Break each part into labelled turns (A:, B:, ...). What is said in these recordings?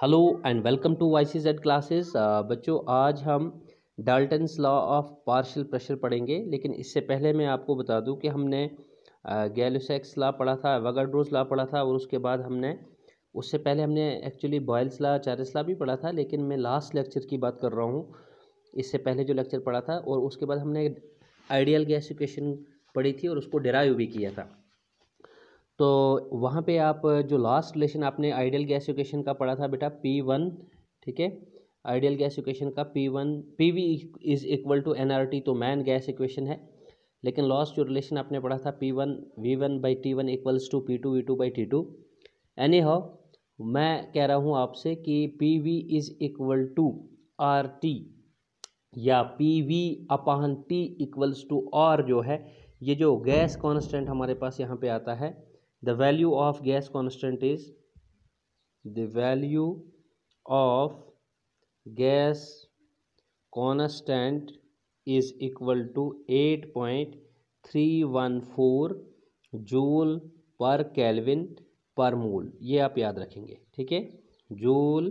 A: Hello and welcome to Y C Z classes बच्चों आज हम Dalton's law of partial pressure पढ़ेंगे लेकिन इससे पहले मैं आपको बता दूं कि हमने गैलोसेक्स uh, लॉ पढ़ा था वगाडोज लॉ पढ़ा था और उसके बाद हमने उससे पहले हमने actually Boyle's law Charles law भी पढ़ा था लेकिन मैं लास्ट लेक्चर की बात कर रहा हूँ इससे पहले जो लेक्चर पढ़ा था और उसके बाद हमने आइडियल गैस इक्वेशन पढ़ी थी और उसको डिराइव भी किया था तो वहाँ पे आप जो लास्ट लेसन आपने आइडियल गैस इक्वेशन का पढ़ा था बेटा पी वन ठीक है आइडियल गैस इक्वेशन का P one P V is equal to N R T तो मैन गैस इक्वेशन है लेकिन लास्ट जो रिलेशन आपने पढ़ा था P one V one by T one equals to P two V two by T two anyhow मैं कह रहा हूँ आपसे कि P V is equal to R T या P V upon T equals to R जो है ये जो गैस कॉन्स्टेंट हमारे पास यहाँ पे आता है the value of gas constant is the value of gas constant is equal to 8.314 joule per kelvin per mole ये आप याद रखेंगे ठीक है जूल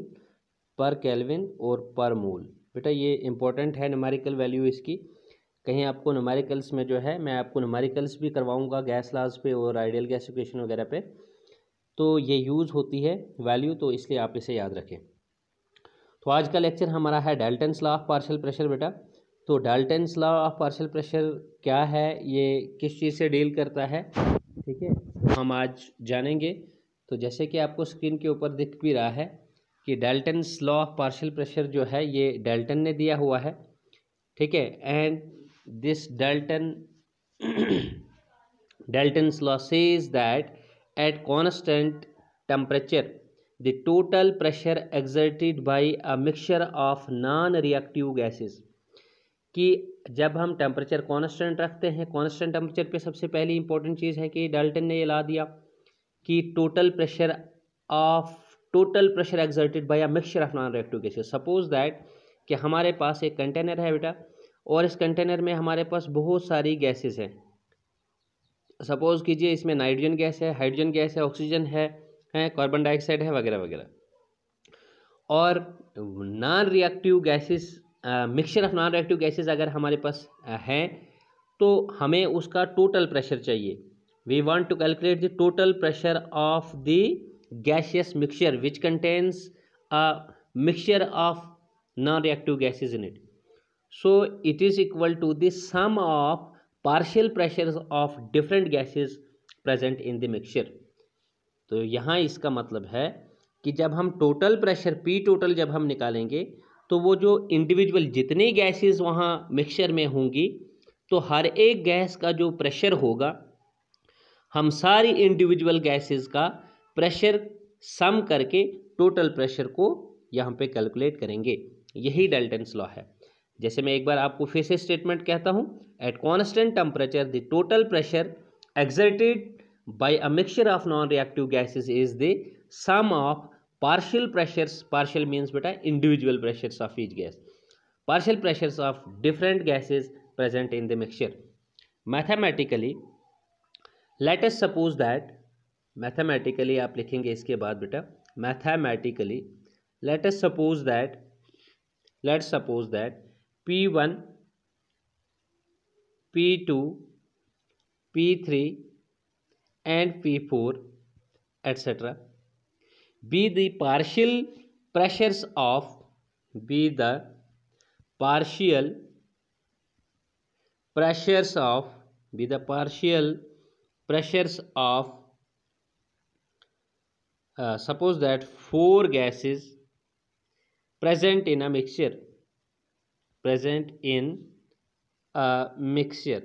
A: पर कैलविन और पर मूल बेटा ये इंपॉर्टेंट है न्यूमेरिकल वैल्यू इसकी कहीं आपको नमारिकल्स में जो है मैं आपको नमारिकल्स भी करवाऊँगा गैस लाज पे और आइडियल गैस इक्वेशन वगैरह पे तो ये यूज़ होती है वैल्यू तो इसलिए आप इसे याद रखें तो आज का लेक्चर हमारा है Dalton's law of partial pressure बेटा तो Dalton's law of partial pressure क्या है ये किस चीज़ से डील करता है ठीक है तो हम आज जानेंगे तो जैसे कि आपको स्क्रीन के ऊपर दिख भी रहा है कि Dalton's law of partial pressure जो है ये डाल्टन ने दिया हुआ है ठीक है and this Dalton Dalton's law says that at constant temperature the total pressure exerted by a mixture of non-reactive gases कि जब हम टेम्परेचर कांस्टेंट रखते हैं कांस्टेंट टेम्परेचर पे सबसे पहली इंपॉर्टेंट चीज़ है कि डाल्टन ने ये ला दिया कि total pressure of total pressure exerted by a mixture of non reactive gases suppose that कि हमारे पास एक कंटेनर है बेटा और इस कंटेनर में हमारे पास बहुत सारी गैसेस हैं सपोज़ कीजिए इसमें नाइट्रोजन गैस है हाइड्रोजन गैस है ऑक्सीजन है हैं कार्बन डाइऑक्साइड है वगैरह वगैरह और non reactive gases mixture of non reactive gases अगर हमारे पास हैं तो हमें उसका टोटल प्रेशर चाहिए we want to calculate the total pressure of the gaseous mixture which contains mixture of non reactive gases in it so it is equal to the sum of partial pressures of different gases present in the mixture तो यहाँ इसका मतलब है कि जब हम total pressure P total जब हम निकालेंगे तो वो जो इंडिविजुअल जितनी गैसेज वहाँ मिक्सचर में होंगी तो हर एक गैस का जो प्रेशर होगा हम सारी इंडिविजुअल गैसेस का प्रेशर सम करके टोटल प्रेशर को यहाँ पे कैलकुलेट करेंगे यही डेल्टन्स लॉ है जैसे मैं एक बार आपको फिर से स्टेटमेंट कहता हूँ at constant temperature the total pressure exerted by a mixture of non reactive gases is the sum of partial pressures partial means बेटा individual pressures of each gas partial pressures of different gases present in the mixture mathematically let us suppose that mathematically आप लिखेंगे इसके बाद बेटा mathematically let us suppose that let's suppose that P1, P2, P3 and P4 etc. Be the partial pressures of be the partial pressures of be the partial pressures of uh, suppose that four gases present in a mixture present in mixture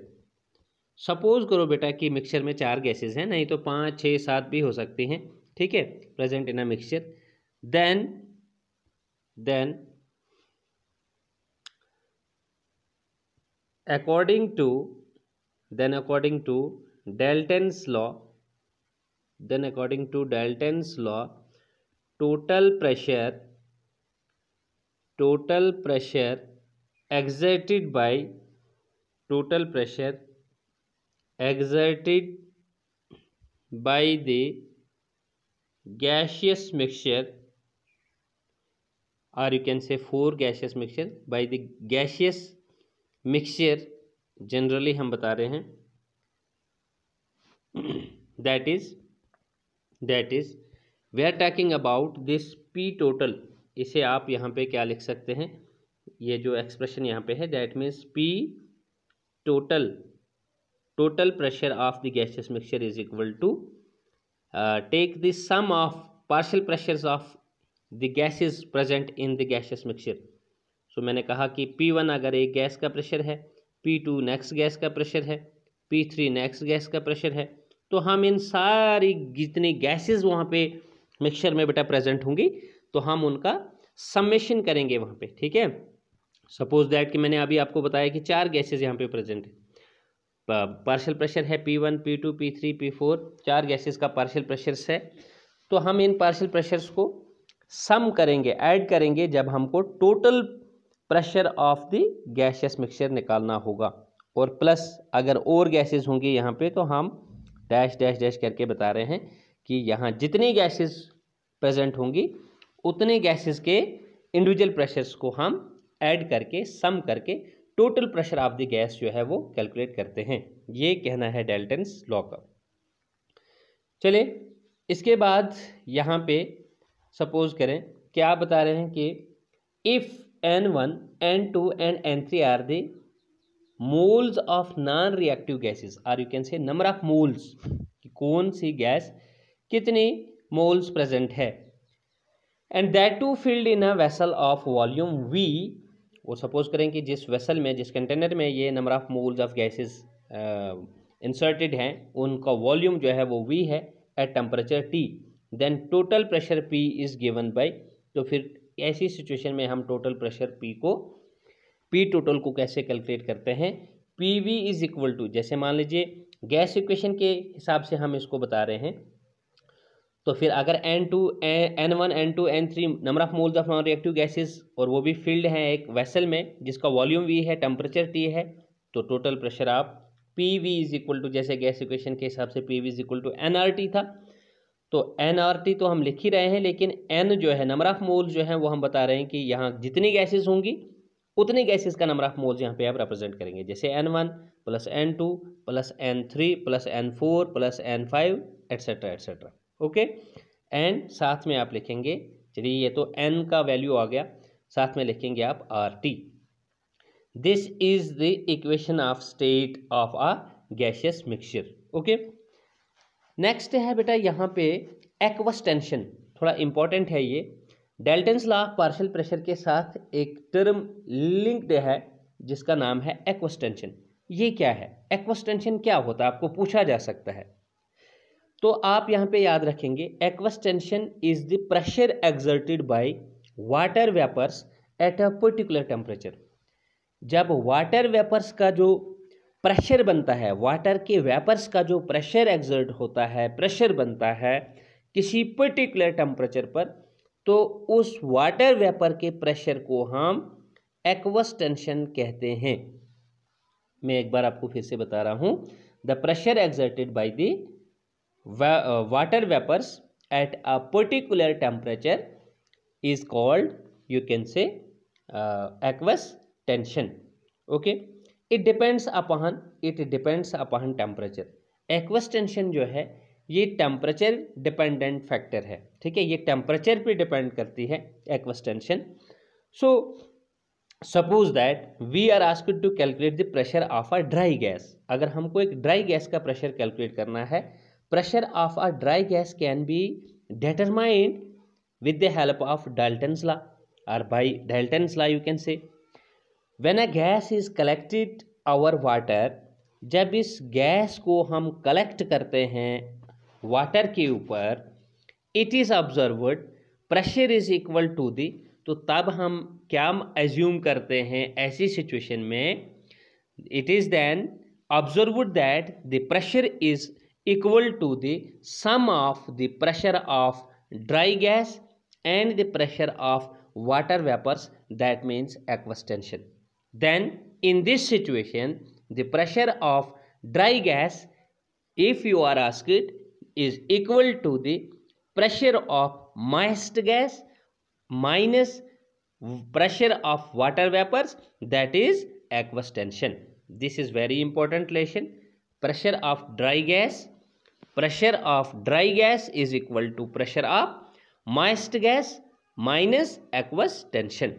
A: suppose करो बेटा कि mixture में चार gases हैं नहीं तो पाँच छः सात भी हो सकती हैं ठीक है present in a mixture then then according to then according to Dalton's law then according to Dalton's law total pressure total pressure exerted by total pressure exerted by the gaseous mixture or you can say four gaseous mixture by the gaseous mixture generally हम बता रहे हैं that is that is we are talking about this p total इसे आप यहाँ पे क्या लिख सकते हैं ये जो एक्सप्रेशन यहाँ पे है that means P total total pressure of the gaseous mixture is equal to take the sum of of pressures of the gases present in the the mixture so मैंने कहा कि पी वन अगर एक gas का pressure है P two next gas का pressure है P three next gas का प्रेशर है तो हम इन सारी जितनी गैसेज वहाँ पे मिक्सचर में बेटा प्रेजेंट होंगी तो हम उनका सम्मिशन करेंगे वहाँ पे ठीक है सपोज दैट कि मैंने अभी आपको बताया कि चार गैसेज यहाँ पे प्रेजेंट है पार्शियल प्रेशर है P one P two P three P four चार गैसेज का पार्शियल प्रेशर्स है तो हम इन पार्शियल प्रेशर्स को सम करेंगे ऐड करेंगे जब हमको total pressure of the gaseous mixture निकालना होगा और प्लस अगर और गैसेस होंगे यहाँ पे तो हम डैश डैश डैश करके बता रहे हैं कि यहाँ जितनी गैसेस प्रेजेंट होंगी उतने गैसेस के इंडिविजुअल प्रेशर्स को हम ऐड करके सम करके total pressure of the gas जो है वो कैलकुलेट करते हैं ये कहना है डेल्टन्स लॉ का चले इसके बाद यहाँ पे सपोज करें क्या बता रहे हैं कि if N one N two and N three are the moles of non reactive gases are you can say number of moles कि कौन सी गैस कितनी मोल्स प्रेजेंट है and that too filled in a vessel of volume V और suppose करें कि जिस vessel में जिस कंटेनर में ये number of moles of gases inserted हैं उनका वॉल्यूम जो है वो वी है at temperature T then total pressure P is given by तो फिर ऐसी सिचुएशन में हम टोटल प्रेशर पी को पी टोटल को कैसे कैलकुलेट करते हैं P V is equal to जैसे मान लीजिए गैस इक्वेशन के हिसाब से हम इसको बता रहे हैं तो फिर अगर N two N one N two N three number of moles of non reactive gases और वो भी फील्ड हैं एक वेसल में जिसका वॉल्यूम वी है टेम्परेचर टी है तो टोटल प्रेशर आप P V is equal to जैसे गैस इक्वेशन के हिसाब से P V is equal to N R T था तो एन आर टी तो हम लिख ही रहे हैं लेकिन एन जो है नंबर ऑफ मोल्स जो है वो हम बता रहे हैं कि यहाँ जितनी गैसेज होंगी उतनी गैसेज का नंबर ऑफ मोल्स यहाँ पे आप रिप्रेजेंट करेंगे जैसे N one plus N two plus N three plus N four plus N five etcetera etcetera okay and साथ में आप लिखेंगे चलिए ये तो एन का वैल्यू आ गया साथ में लिखेंगे आप R T this is the equation of state of a gaseous mixture okay next है बेटा यहाँ पे एक्वस टेंशन थोड़ा इंपॉर्टेंट है ये डेल्टेंस लॉ पार्शल प्रेशर के साथ एक टर्म लिंक्ड है जिसका नाम है एक्वस टेंशन ये क्या है एक्वस टेंशन क्या होता है आपको पूछा जा सकता है तो आप यहाँ पे याद रखेंगे aqueous tension is the pressure exerted by water vapours at a particular temperature जब वाटर वेपर्स का जो प्रेशर बनता है वाटर के वेपर्स का जो प्रेशर एग्जर्ट होता है प्रेशर बनता है किसी पर्टिकुलर टेम्परेचर पर तो उस वाटर वेपर के प्रेशर को हम एक्वस टेंशन कहते हैं मैं एक बार आपको फिर से बता रहा हूँ the pressure exerted by the water vapours at a particular temperature is called you can say aqueous tension okay it depends upon it depends upon temperature aqueous tension जो है ये टेम्परेचर डिपेंडेंट फैक्टर है ठीक है ये temperature पे depend करती है aqueous tension so suppose that we are asked to calculate the pressure of a dry gas अगर हमको एक ड्राई गैस का प्रेशर कैलकुलेट करना है pressure of a dry gas can be determined with the help of Dalton's law और by Dalton's law you can say when a gas is collected over water जब इस gas को हम collect करते हैं water के ऊपर it is observed pressure is equal to the तो तब हम क्या एज्यूम करते हैं ऐसी सिचुएशन में it is then observed that the pressure is equal to the sum of the pressure of dry gas and the pressure of water vapors that means aqueous tension. Then in this situation the pressure of dry gas if you are asked is equal to the pressure of moist gas minus pressure of water vapors that is aqueous tension. This is very important lesson. Pressure of dry gas pressure of dry gas is equal to pressure of moist gas minus aqueous tension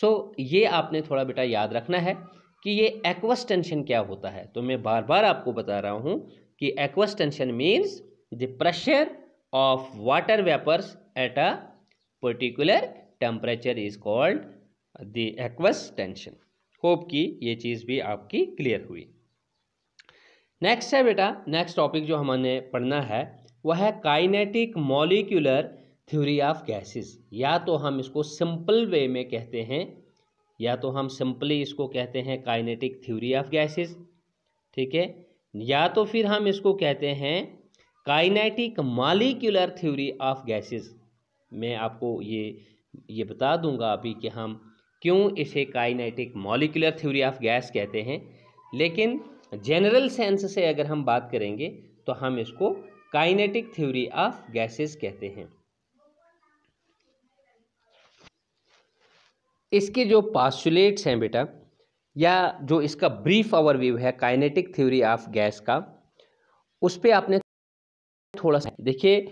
A: so ये आपने थोड़ा बेटा याद रखना है कि ये aqueous tension क्या होता है तो मैं बार बार आपको बता रहा हूँ कि aqueous tension means the pressure of water vapours at a particular temperature is called the aqueous tension hope कि ये चीज़ भी आपकी क्लियर हुई नेक्स्ट है बेटा नेक्स्ट टॉपिक जो हमने पढ़ना है वह है kinetic molecular theory of gases या तो हम इसको सिंपल वे में कहते हैं या तो हम सिंपली इसको कहते हैं काइनेटिक थ्योरी ऑफ गैसेस ठीक है या तो फिर हम इसको कहते हैं kinetic molecular theory of gases मैं आपको ये ये बता दूंगा अभी कि हम क्यों इसे kinetic molecular theory of gas कहते हैं लेकिन जनरल सेंस से अगर हम बात करेंगे तो हम इसको काइनेटिक थ्योरी ऑफ गैसेस कहते हैं इसके जो पास्टुलेट्स हैं बेटा या जो इसका ब्रीफ व्यू है काइनेटिक थ्योरी ऑफ गैस का उस पर आपने थोड़ा सा देखिए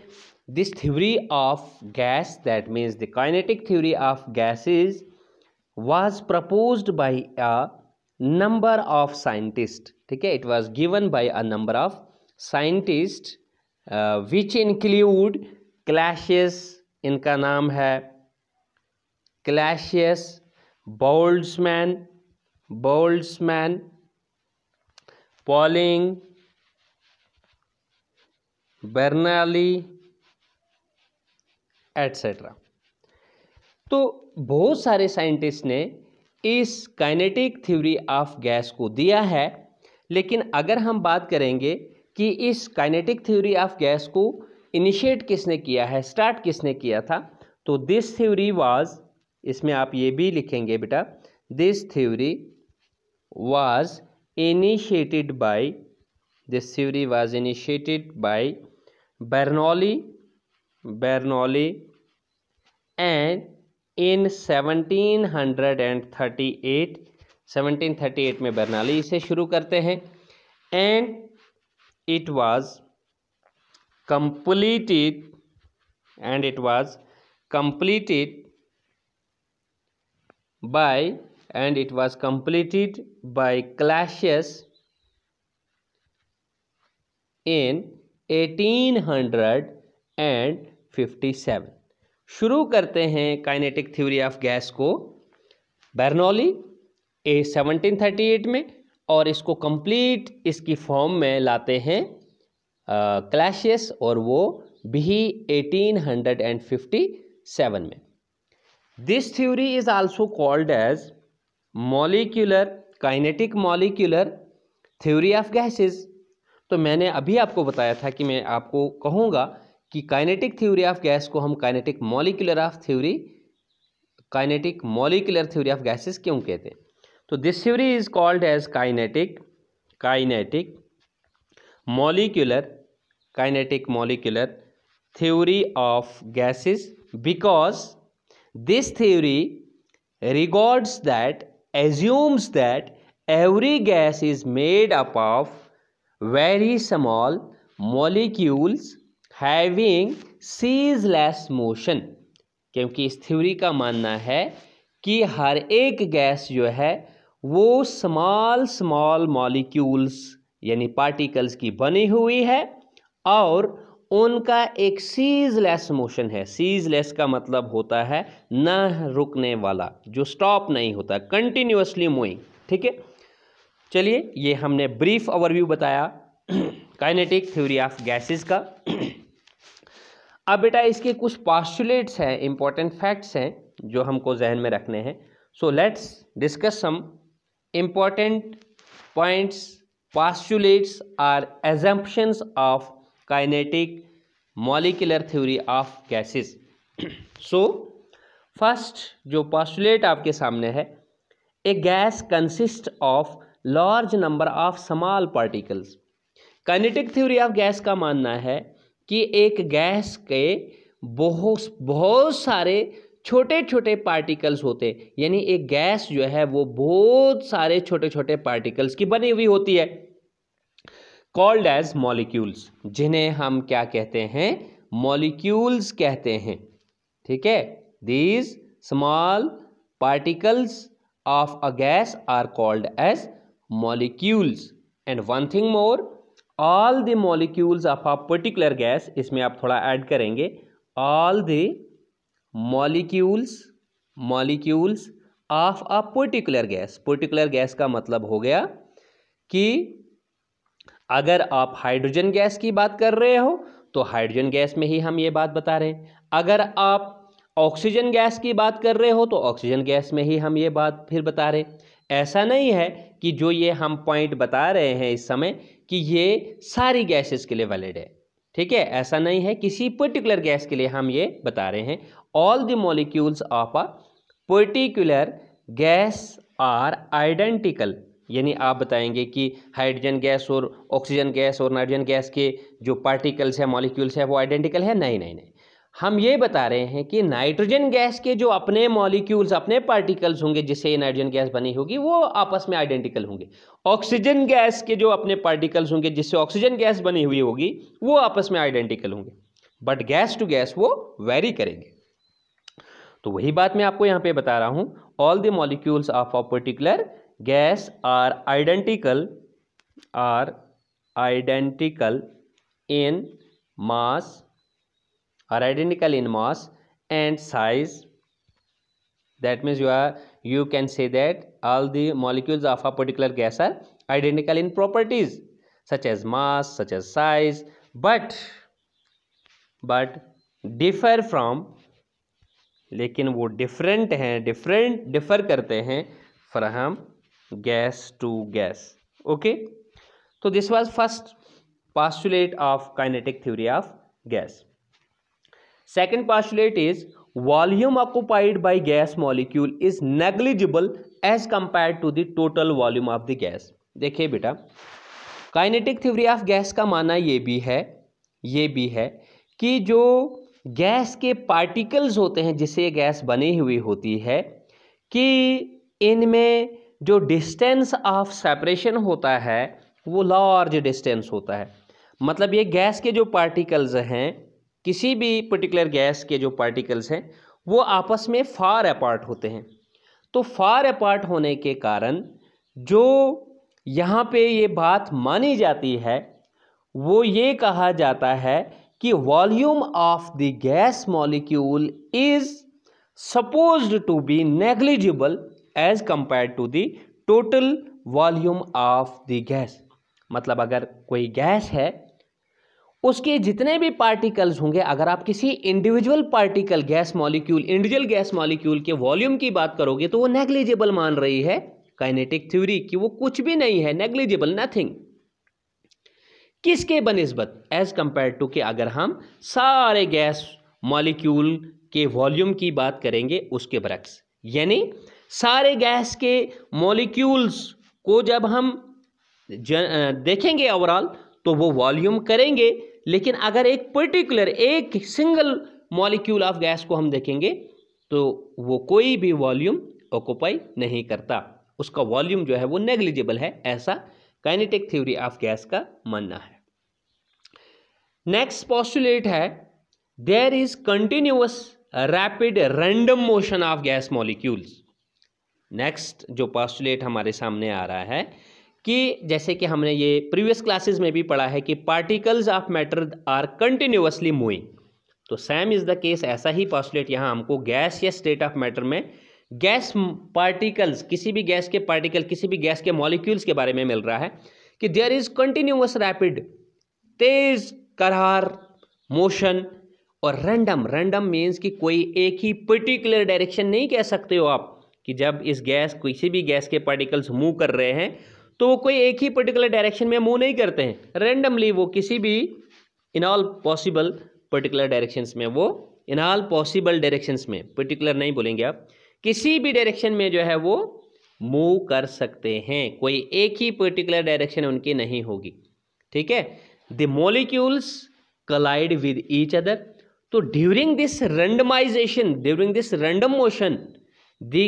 A: this theory of gas that means the kinetic theory of gases was proposed by a number of scientists ठीक है it was given by a number of scientists uh, which include clashes इनका नाम है Clausius Boltzmann Boltzmann Pauling Bernoulli etcetera तो बहुत सारे scientist ने इस काइनेटिक थ्योरी ऑफ गैस को दिया है लेकिन अगर हम बात करेंगे कि इस काइनेटिक थ्योरी ऑफ गैस को इनिशिएट किसने किया है स्टार्ट किसने किया था तो दिस थ्योरी वाज इसमें आप ये भी लिखेंगे बेटा this theory was initiated by this theory was initiated by Bernoulli Bernoulli and in 1738 1738 में बर्नाली इसे शुरू करते हैं and it was completed and it was completed by and it was completed by Clausius in 1857 शुरू करते हैं kinetic theory of gas को Bernoulli ए 1738 में और इसको कंप्लीट इसकी फॉर्म में लाते हैं क्लैशियस और वो भी 1857 में this theory is also called as molecular kinetic molecular theory of gases तो मैंने अभी आपको बताया था कि मैं आपको कहूँगा कि काइनेटिक थ्योरी ऑफ गैस को हम kinetic molecular of theory kinetic molecular theory of gases क्यों कहते हैं तो this theory is called as kinetic kinetic molecular kinetic molecular theory of gases because this theory regards that assumes that every gas is made up of very small molecules having ceaseless motion क्योंकि इस theory का मानना है कि हर एक gas जो है वो स्मॉल स्मॉल मॉलिक्यूल्स यानी पार्टिकल्स की बनी हुई है और उनका एक सीजलेस मोशन है सीजलेस का मतलब होता है न रुकने वाला जो स्टॉप नहीं होता कंटिन्यूसली मूविंग ठीक है चलिए ये हमने ब्रीफ ओवरव्यू बताया काइनेटिक थ्योरी ऑफ गैसेस का अब बेटा इसके कुछ पॉस्टुलेट्स हैं इम्पॉर्टेंट फैक्ट्स हैं जो हमको जहन में रखने हैं so let's discuss some important points postulates or assumptions of kinetic molecular theory of gases so first जो पॉस्टुलेट आपके सामने है a gas consist of large number of small particles kinetic theory of gas का मानना है कि एक gas के बहुत बहुत सारे छोटे छोटे पार्टिकल्स होते यानी एक गैस जो है वो बहुत सारे छोटे छोटे पार्टिकल्स की बनी हुई होती है कॉल्ड एज मॉलिक्यूल्स जिन्हें हम क्या कहते हैं मॉलिक्यूल्स कहते हैं ठीक है these small particles of a gas are called as molecules and one thing more all the molecules of a particular gas इसमें आप थोड़ा ऐड करेंगे all the molecules molecules of a particular gas particular gas का मतलब हो गया कि अगर आप हाइड्रोजन गैस की बात कर रहे हो तो हाइड्रोजन गैस में ही हम ये बात बता रहे हैं अगर आप ऑक्सीजन गैस की बात कर रहे हो तो ऑक्सीजन गैस में ही हम ये बात फिर बता रहे हैं ऐसा नहीं है कि जो ये हम पॉइंट बता रहे हैं इस समय कि ये सारी गैसेस के लिए वैलिड है ठीक है ऐसा नहीं है किसी पर्टिकुलर गैस के लिए हम ये बता रहे हैं all the molecules of a particular gas are identical यानी आप बताएंगे कि हाइड्रोजन गैस और ऑक्सीजन गैस और नाइट्रोजन गैस के जो पार्टिकल्स हैं मॉलिक्यूल्स हैं वो आइडेंटिकल है नहीं नहीं नहीं हम ये बता रहे हैं कि नाइट्रोजन गैस के जो अपने मॉलिक्यूल्स अपने पार्टिकल्स होंगे जिससे ये नाइट्रोजन गैस बनी होगी वो आपस में आइडेंटिकल होंगे ऑक्सीजन गैस के जो अपने पार्टिकल्स होंगे जिससे ऑक्सीजन गैस बनी हुई होगी वो आपस में आइडेंटिकल होंगे बट गैस टू गैस वो वेरी करेंगे तो वही बात मैं आपको यहाँ पर बता रहा हूँ all the molecules of a particular gas are identical are identical in mass are identical in mass and size that means you are you can say that all the molecules of a particular gas are identical in properties such as mass such as size but but differ from लेकिन वो different हैं different differ करते हैं from gas to gas okay तो this was first postulate of kinetic theory of gas second postulate is volume occupied by gas molecule is negligible as compare to the total volume of the gas देखिए बेटा kinetic theory of gas का माना ये भी है ये भी है कि जो गैस के पार्टिकल्स होते हैं जिससे गैस बनी हुई होती है कि इनमें जो डिस्टेंस ऑफ सेपरेशन होता है वो लार्ज डिस्टेंस होता है मतलब ये गैस के जो पार्टिकल्स हैं किसी भी पर्टिकुलर गैस के जो पार्टिकल्स हैं वो आपस में फार अपार्ट होते हैं तो फार अपार्ट होने के कारण जो यहाँ पे ये बात मानी जाती है वो ये कहा जाता है कि volume of the gas molecule is suppose to be negligible as compare to the total volume of the gas मतलब अगर कोई गैस है उसके जितने भी पार्टिकल्स होंगे अगर आप किसी individual particle gas molecule individual gas molecule के वॉल्यूम की बात करोगे तो वो नेग्लिजिबल मान रही है काइनेटिक थ्योरी कि वो कुछ भी नहीं है नेग्लिजिबल नथिंग किसके बनस्बत एज कंपेयर टू के अगर हम सारे गैस मॉलिक्यूल के वॉल्यूम की बात करेंगे उसके बरक्स यानी सारे गैस के मॉलिक्यूल्स को जब हम देखेंगे ओवरऑल तो वो वॉल्यूम करेंगे लेकिन अगर एक पर्टिकुलर एक सिंगल मॉलिक्यूल ऑफ गैस को हम देखेंगे तो वो कोई भी वॉल्यूम ऑक्यूपाई नहीं करता उसका वॉल्यूम जो है वो नेग्लिजिबल है ऐसा काइनेटिक थ्योरी ऑफ गैस का मानना है नेक्स्ट पॉस्टुलेट है there is continuous rapid random motion of gas molecules next जो पॉस्टुलेट हमारे सामने आ रहा है कि जैसे कि हमने ये प्रीवियस क्लासेस में भी पढ़ा है कि particles of matter are continuously moving तो सैम इज़ द केस ऐसा ही पॉस्टुलेट यहाँ हमको गैस या स्टेट ऑफ मैटर में गैस पार्टिकल्स किसी भी गैस के पार्टिकल किसी भी गैस के मॉलिक्यूल्स के बारे में मिल रहा है कि देयर इज़ कंटिन्यूस रैपिड तेज करार मोशन और रैंडम रैंडम मीन्स कि कोई एक ही पर्टिकुलर डायरेक्शन नहीं कह सकते हो आप कि जब इस गैस किसी भी गैस के पार्टिकल्स मूव कर रहे हैं तो वो कोई एक ही पर्टिकुलर डायरेक्शन में मूव नहीं करते हैं रेंडमली वो किसी भी in all possible particular directions में वो इन ऑल पॉसिबल डायरेक्शंस में पर्टिकुलर नहीं बोलेंगे आप किसी भी डायरेक्शन में जो है वो मूव कर सकते हैं कोई एक ही पर्टिकुलर डायरेक्शन उनकी नहीं होगी ठीक है the molecules collide with each other तो during this randomization during this random motion the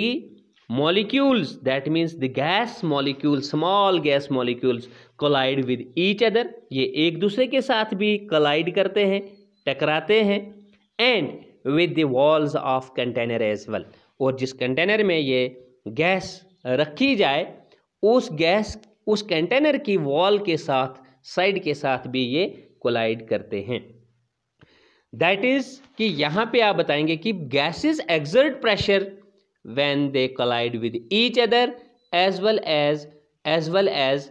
A: molecules that means the gas molecules small gas molecules collide with each other ये एक दूसरे के साथ भी collide करते हैं टकराते हैं and with the walls of container as well और जिस कंटेनर में ये गैस रखी जाए उस गैस उस कंटेनर की वॉल के साथ साइड के साथ भी ये कोलाइड करते हैं दैट इज़ कि यहाँ पे आप बताएंगे कि gases exert pressure when they collide with each other as well as as well as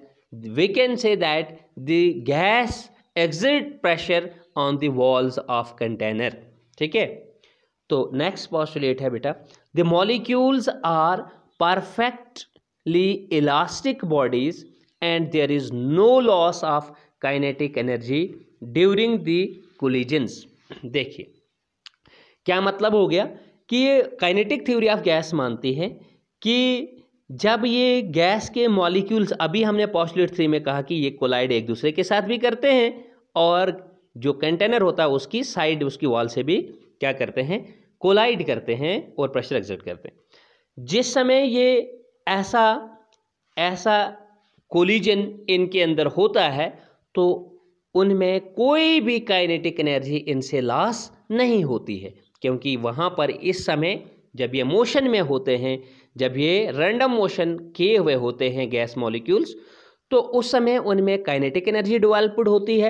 A: we can say that the gas exert pressure on the walls of container ठीक है तो नेक्स्ट पॉस्टुलेट है बेटा the molecules are perfectly elastic bodies and there is no loss of kinetic energy during the collisions देखिए क्या मतलब हो गया कि ये काइनेटिक थ्योरी ऑफ गैस मानती है कि जब ये गैस के मॉलिक्यूल्स अभी हमने पॉस्टुलेट थ्री में कहा कि ये कोलाइड एक दूसरे के साथ भी करते हैं और जो कंटेनर होता है उसकी साइड उसकी वॉल से भी क्या करते हैं कोलाइड करते हैं और प्रेशर एग्जिट करते हैं जिस समय ये ऐसा ऐसा कोलिजन इनके अंदर होता है तो उनमें कोई भी काइनेटिक एनर्जी इनसे लॉस नहीं होती है क्योंकि वहाँ पर इस समय जब ये मोशन में होते हैं जब ये रैंडम मोशन किए हुए होते हैं गैस मॉलिक्यूल्स तो उस समय उनमें काइनेटिक एनर्जी डेवलप्ड होती है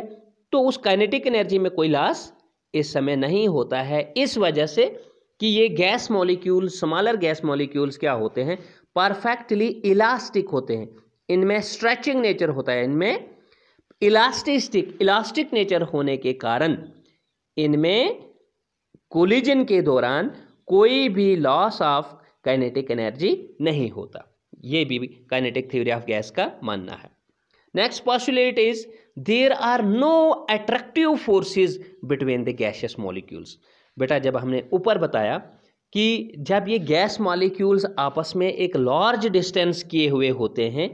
A: तो उस काइनेटिक एनर्जी में कोई लॉस इस समय नहीं होता है इस वजह से कि ये gas molecule smaller gas molecules क्या होते हैं परफेक्टली इलास्टिक होते हैं इनमें स्ट्रेचिंग नेचर होता है इनमें इलास्टिस्टिक इलास्टिक नेचर होने के कारण इनमें कोलिजन के दौरान कोई भी लॉस ऑफ काइनेटिक एनर्जी नहीं होता ये भी काइनेटिक थ्योरी ऑफ गैस का मानना है next postulate is there are no attractive forces between the gaseous molecules बेटा जब हमने ऊपर बताया कि जब ये गैस मॉलिक्यूल्स आपस में एक लार्ज डिस्टेंस किए हुए होते हैं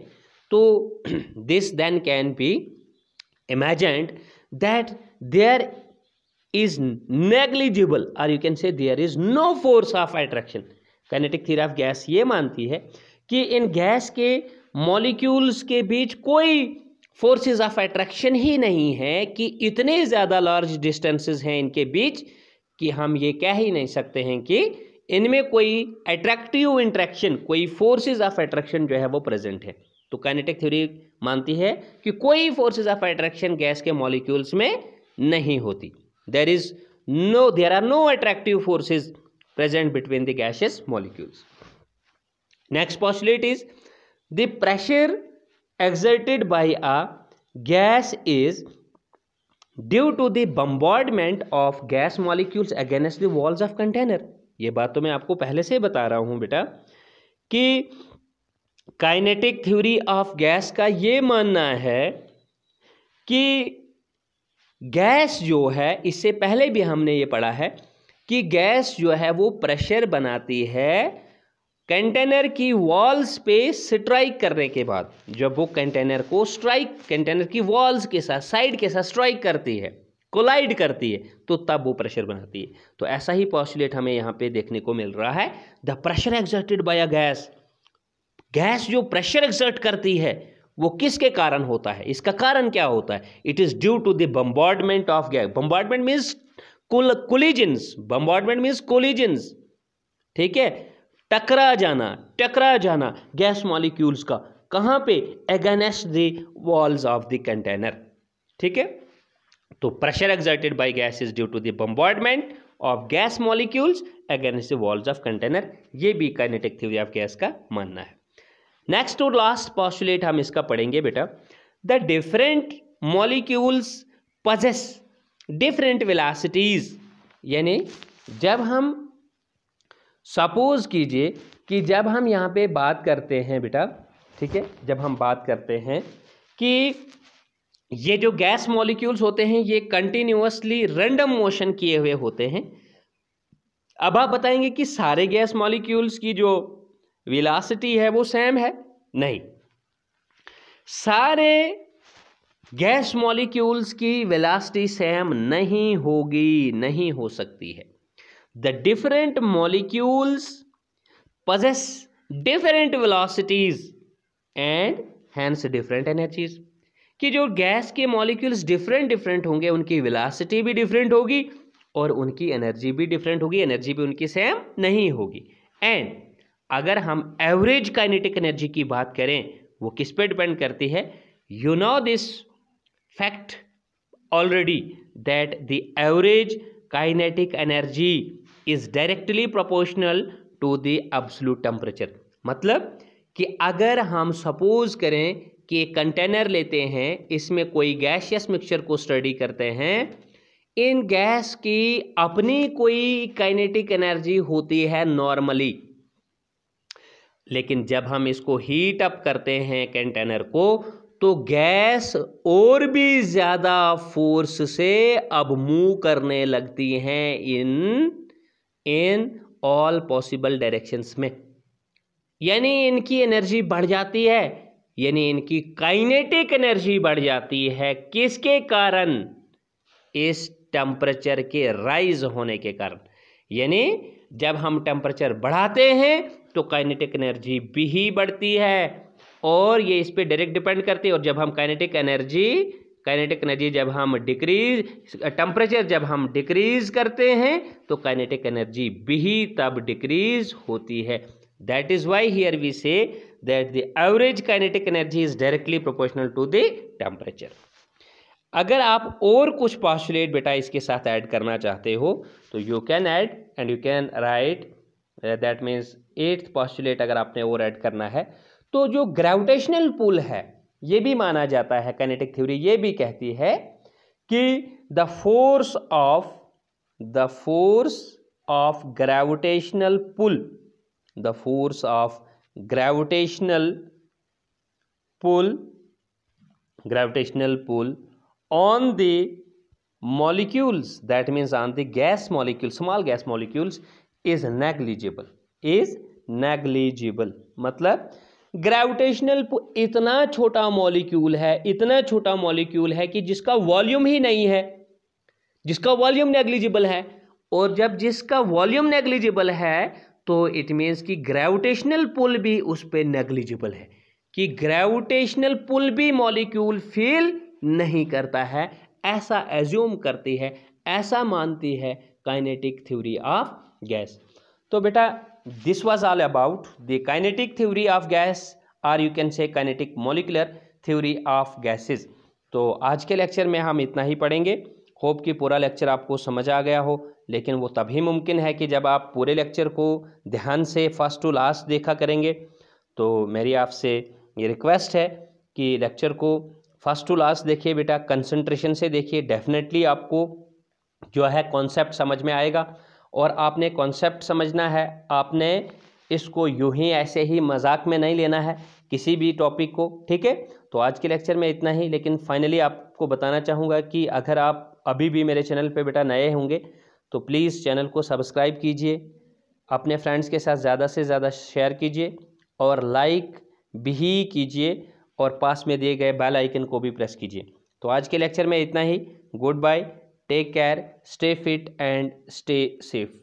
A: तो this then can be imagined that there is negligible or you can say there is no force of attraction kinetic theory of gas ये मानती है कि इन गैस के मॉलिक्यूल्स के बीच कोई फोर्सेस ऑफ अट्रैक्शन ही नहीं है कि इतने ज़्यादा लार्ज डिस्टेंसेस हैं इनके बीच कि हम ये कह ही नहीं सकते हैं कि इनमें कोई अट्रैक्टिव इंट्रैक्शन कोई फोर्सेस ऑफ अट्रैक्शन जो है वो प्रेजेंट है तो काइनेटिक थ्योरी मानती है कि कोई फोर्सेस ऑफ अट्रैक्शन गैस के मॉलिक्यूल्स में नहीं होती there is no there are no attractive forces present between the gaseous molecules next postulate is the pressure exerted by a gas is due to the bombardment of gas molecules against the walls of container ये बात तो मैं आपको पहले से बता रहा हूँ बेटा कि काइनेटिक थ्योरी ऑफ गैस का ये मानना है कि गैस जो है इससे पहले भी हमने ये पढ़ा है कि गैस जो है वो प्रेशर बनाती है कंटेनर की वॉल्स पे स्ट्राइक करने के बाद जब वो कंटेनर को स्ट्राइक कंटेनर की वॉल्स के साथ साइड के साथ स्ट्राइक करती है कोलाइड करती है तो तब वो प्रेशर बनाती है तो ऐसा ही पॉस्टुलेट हमें यहाँ पे देखने को मिल रहा है the pressure exerted by a gas gas जो प्रेशर एक्सर्ट करती है वो किसके कारण होता है इसका कारण क्या होता है it is due to the of gas bombardment means कुल कोलिजन्स बम्बार्डमेंट मीन्स कोलिजन्स ठीक है टकरा जाना टकरा जाना गैस मॉलिक्यूल्स का कहाँ पे against the walls of the container ठीक है तो pressure excited by gas is due to the of gas molecules against the walls of container ये भी काइनेटिक थ्योरी ऑफ गैस का मानना है नेक्स्ट और लास्ट पॉस्टुलेट हम इसका पढ़ेंगे बेटा the different molecules possess different velocities यानी जब हम सपोज़ कीजिए कि जब हम यहाँ पे बात करते हैं बेटा ठीक है जब हम बात करते हैं कि ये जो गैस मॉलिक्यूल्स होते हैं ये कंटिन्यूसली रैंडम मोशन किए हुए होते हैं अब आप बताएंगे कि सारे गैस मॉलिक्यूल्स की जो विलासिटी है वो सेम है नहीं सारे गैस मॉलिक्यूल्स की वेलासिटी सेम नहीं होगी नहीं हो सकती है the different molecules possess different velocities and hence different energies कि जो गैस के मॉलिक्यूल्स डिफरेंट डिफरेंट होंगे उनकी वेलासिटी भी डिफरेंट होगी और उनकी एनर्जी भी डिफरेंट होगी एनर्जी भी उनकी सेम नहीं होगी एंड अगर हम एवरेज काइनेटिक एनर्जी की बात करें वो किस पे डिपेंड करती है you know this fact already that the average kinetic energy is directly proportional to the absolute temperature मतलब कि अगर हम सपोज करें कि एक कंटेनर लेते हैं इसमें कोई गैशियस मिक्सचर को स्टडी करते हैं इन गैस की अपनी कोई काइनेटिक एनर्जी होती है नॉर्मली लेकिन जब हम इसको हीट अप करते हैं कंटेनर को तो गैस और भी ज़्यादा फोर्स से अब मूव करने लगती हैं in in all possible directions में यानी इनकी एनर्जी बढ़ जाती है यानी इनकी काइनेटिक एनर्जी बढ़ जाती है किसके कारण इस टेम्परेचर के राइज होने के कारण यानी जब हम टेम्परेचर बढ़ाते हैं तो काइनेटिक एनर्जी भी बढ़ती है और ये इस पर डायरेक्ट डिपेंड करती है और जब हम काइनेटिक एनर्जी काइनेटिक एनर्जी जब हम डिक्रीज टेम्परेचर जब हम डिक्रीज करते हैं तो काइनेटिक एनर्जी भी तब डिक्रीज होती है that is why here we say that the average kinetic energy is directly proportional to the temperature अगर आप और कुछ पॉस्टुलेट बेटा इसके साथ ऐड करना चाहते हो तो you can add and you can write that means eighth postulate अगर आपने वो रेड करना है तो जो ग्रेविटेशनल पुल है ये भी माना जाता है कैनेटिक थ्योरी ये भी कहती है कि the force of the force of gravitational pull the force of gravitational pull gravitational pull on the molecules that means on the gas molecule small gas molecules is negligible is negligible मतलब gravitational इतना छोटा molecule है इतना छोटा molecule है कि जिसका volume ही नहीं है जिसका वॉल्यूम नेग्लिजिबल है और जब जिसका वॉल्यूम नेग्लिजिबल है तो इट मीन्स कि ग्रेविटेशनल पुल भी उस पर नेग्लिजिबल है कि ग्रेविटेशनल पुल भी मॉलिक्यूल फील नहीं करता है ऐसा एज्यूम करती है ऐसा मानती है काइनेटिक थ्योरी ऑफ गैस तो बेटा this was all about the kinetic theory of gas or you can say kinetic molecular theory of gases तो आज के लेक्चर में हम इतना ही पढ़ेंगे होप कि पूरा लेक्चर आपको समझ आ गया हो लेकिन वो तभी मुमकिन है कि जब आप पूरे लेक्चर को ध्यान से फर्स्ट टू लास्ट देखा करेंगे तो मेरी आपसे ये रिक्वेस्ट है कि लेक्चर को फर्स्ट टू लास्ट देखिए बेटा कंसंट्रेशन से देखिए डेफिनेटली आपको जो है कॉन्सेप्ट समझ में आएगा और आपने कॉन्सेप्ट समझना है आपने इसको यूं ही ऐसे ही मजाक में नहीं लेना है किसी भी टॉपिक को ठीक है तो आज के लेक्चर में इतना ही लेकिन फाइनली आपको बताना चाहूँगा कि अगर आप अभी भी मेरे चैनल पे बेटा नए होंगे तो प्लीज़ चैनल को सब्सक्राइब कीजिए अपने फ्रेंड्स के साथ ज़्यादा से ज़्यादा शेयर कीजिए और लाइक भी कीजिए और पास में दिए गए बेल आइकन को भी प्रेस कीजिए तो आज के लेक्चर में इतना ही good bye Take care, stay fit and stay safe.